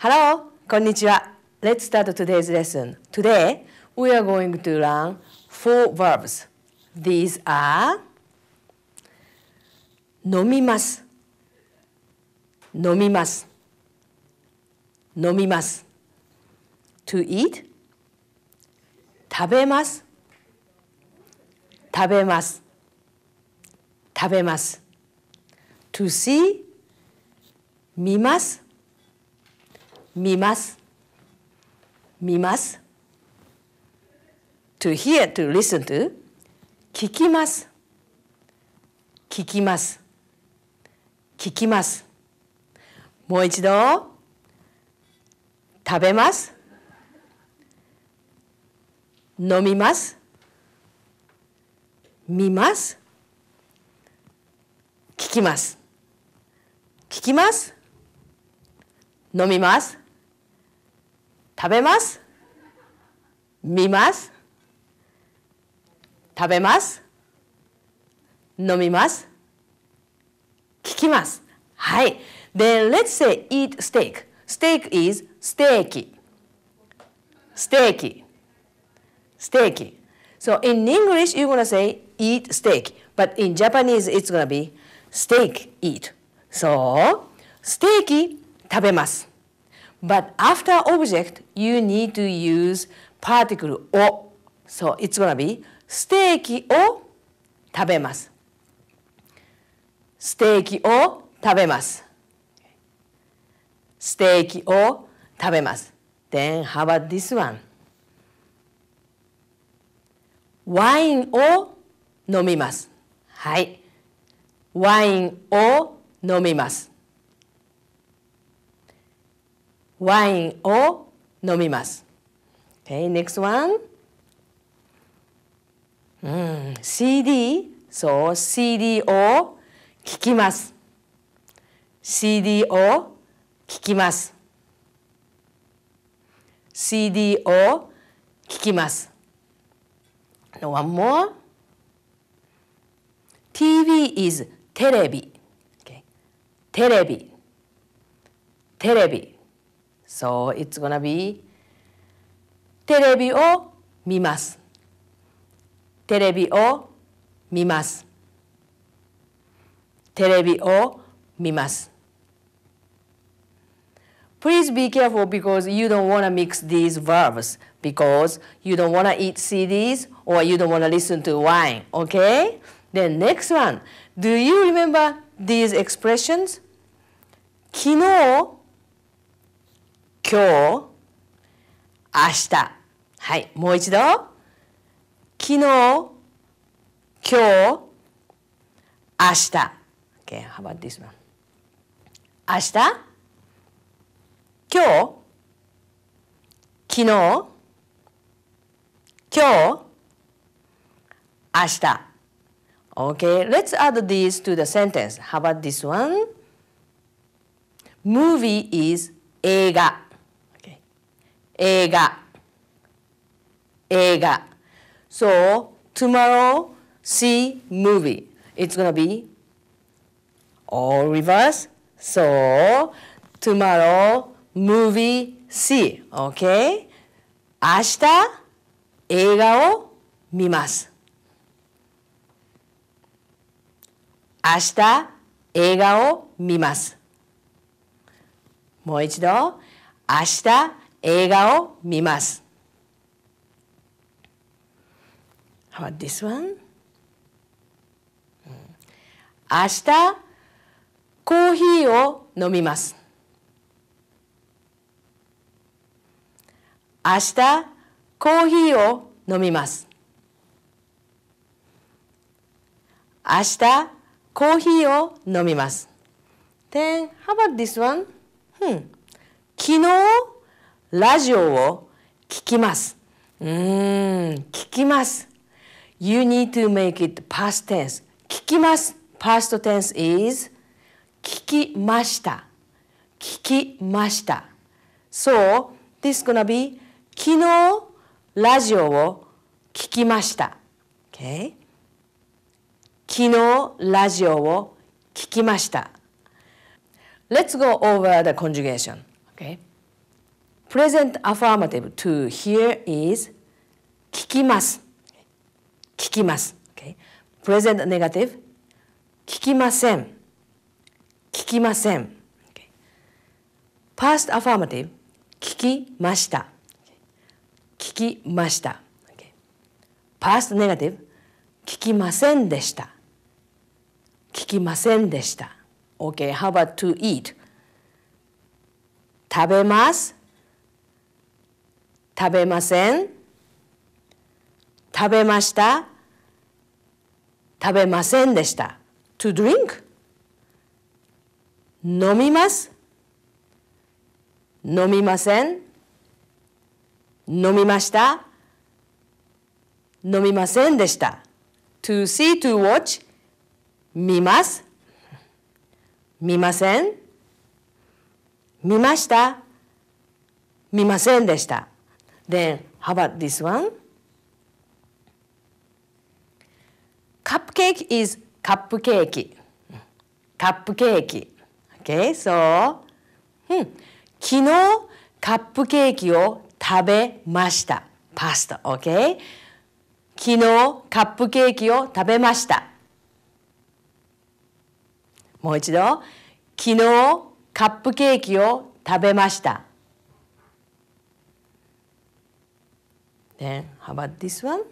Hello, こんにちは。Let's start today's lesson. Today, we are going to learn four verbs. These are 飲みます。飲みます。飲みます。to eat 食べます。食べます。食べます。to see 見ます。見ます見ます to hear to listen to 聞きます聞きます聞きますもう一度食べます飲みます見ます聞きます聞きます飲みます食べます見ます食べます飲みます聞きますはい Then let's say eat steak steak is ステーキステーキステーキ So in English you're gonna say eat steak but in Japanese it's gonna be steak eat So ステーキ食べます But after object, you need to use particle を。So it's gonna be ステーキを食べます。ステーキを食べます。ステーキを食べます。Then how about this one? ワインを飲みます。はい。ワインを飲みます。ワインを飲みます。Okay, next one. うん、CD、CD を聞きます。CD を聞きます。CD を聞きます。No one more. TV is テレビ。o k a テレビ。テレビ。So it's gonna be Please be careful because you don't want to mix these verbs because you don't want to eat CDs or you don't want to listen to wine, okay? Then next one. Do you remember these expressions? 昨日今日、明日。はい、もう一度。昨日、今日、明日。o k how about this one? 明日、今日、昨日、今日、明日。Okay, let's add these to the sentence. How about this one? Movie is 映画。映画映画 So tomorrow see movie It's gonna be all reverse So tomorrow movie see Okay 明日映画を見ます明日映画を見ますもう一度明日映画を見ます。How about this one? 明日コーヒーを飲みます。明日コーヒーを飲みます。明日コーヒーを飲みます。Then, how about this one? う昨日ラジオを聞きます。うん、聞きます。You need to make it past tense. 聞きます。past tense is 聞きました。聞きました。So, this gonna be 昨日ラジオを聞きました。Okay? 昨日ラジオを聞きました。Let's go over the conjugation. Okay? present affirmative to h e a r is 聞きます。聞きます。Okay. present negative 聞きません。聞きません。past affirmative 聞きました。聞きました。past negative 聞きませんでした。聞きませんでした。how about to eat? 食べます。食べません食べました食べませんでした to drink 飲みます飲みません飲みました飲みませんでした to see to watch 見ます見ません見ました見ませんでした Then, how about this one? Cupcake is cupcake. Cupcake. Okay, so, う昨日カップケーキを食べました。パスタ、OK? 昨日カップケーキを食べました。もう一度、昨日カップケーキを食べました。Then how about this one?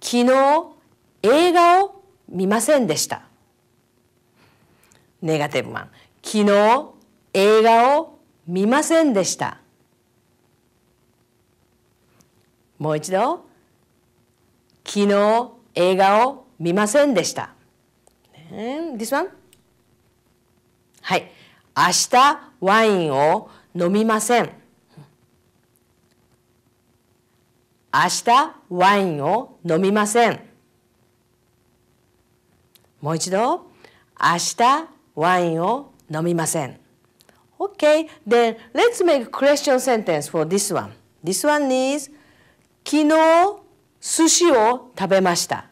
昨日映画を見ませんでした。ネガティブマン。昨日映画を見ませんでした。もう一度。昨日映画を見ませんでした。This one? はい。明日ワインを飲みません。明日ワインを飲みません。もう一度、明日ワインを飲みません。Okay, then let's make a question sentence for this one. This one is 昨日寿司を食べました。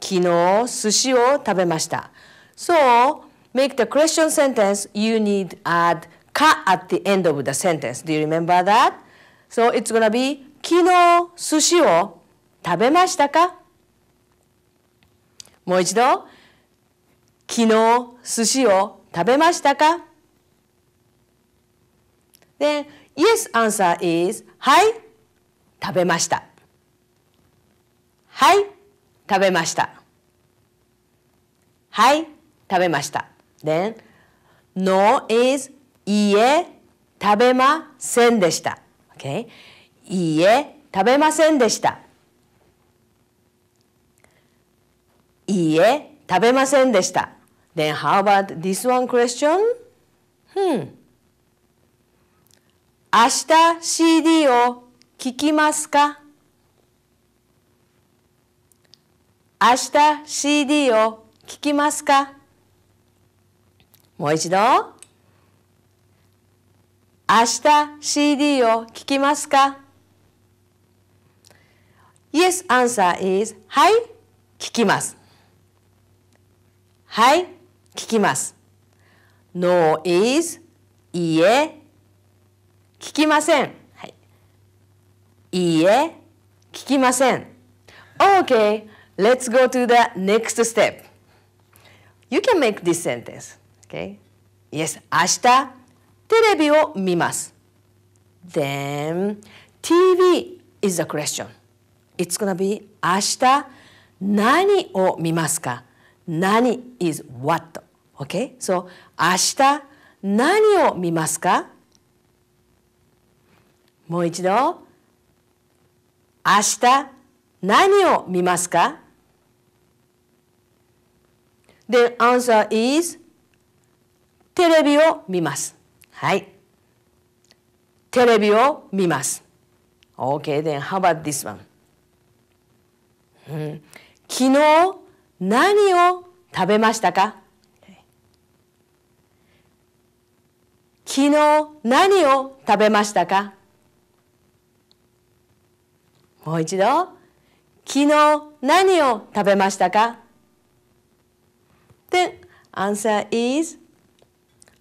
昨日寿司を食べました。So, make the question sentence you need add か at the end of the sentence. Do you remember that? So, it's gonna be 昨日寿司を食べましたかもう一度、昨日寿司を食べましたか Then, yes answer is, はい、食べました。はい、食べました。はい、食べました。Then, no is, いいえ、食べませんでした。Okay? いいえ、食べませんでした。いいえ、食べませんでした。Then how about this one question? Hmm. 明日 CD を聞きますか明日 CD を聴きますかもう一度。明日 CD を聞きますか Yes answer is はい聞きますはい聞きます No is いいえ聞きません、はい、いいえ聞きません OK let's go to the next step you can make this sentence okay yes 明日テレビを見ます then TV is the question It's gonna be 明日何を見ますか何 is what? Okay? So 明日何を見ますかもう一度明日何を見ますか The answer is テレビを見ます。はい。テレビを見ます。Okay, then how about this one? 昨日何を食べましたか昨日何を食べましたかもう一度昨日何を食べましたか Then answer is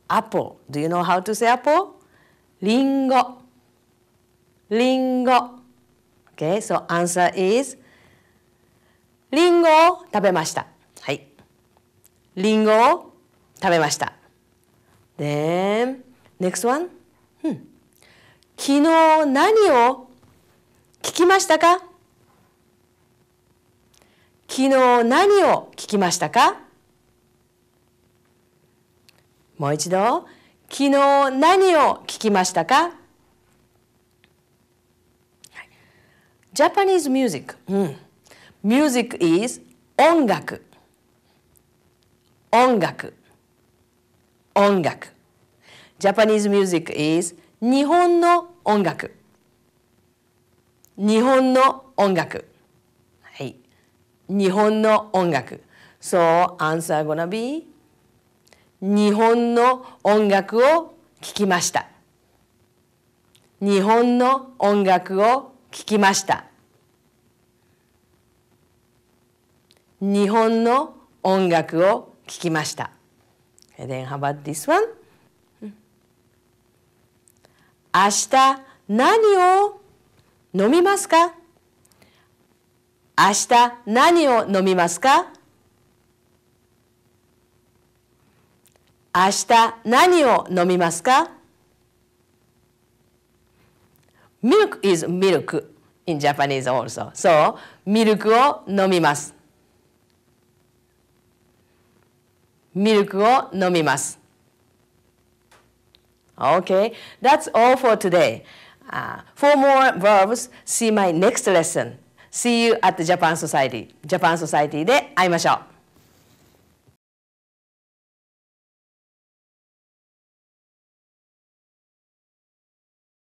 apple. Do you know how to say apple? リンゴ。リンゴ。Okay, so answer is リンゴを食べました。はい。リンゴを食べました。Then, next one. うん。昨日何を聞きましたか昨日何を聞きましたかもう一度昨日何を聞きましたかジャパニーズミュージック。うん Music is 音楽音楽音楽 Japanese music is 日本の音楽日本の音楽はい日本の音楽 So answer gonna be 日本の音楽を聴きました日本の音楽を聴きました日本の音楽を聴きました。And then how about this one? 明日何を飲みますか明日何を飲みますか明日何を飲みますか Milk is milk in Japanese also. So, ミルクを飲みます。ミルクを飲みます。Okay, that's all for today. Uh, for more verbs, see my next lesson. See you at the Japan Society. Japan Society で会いましょう。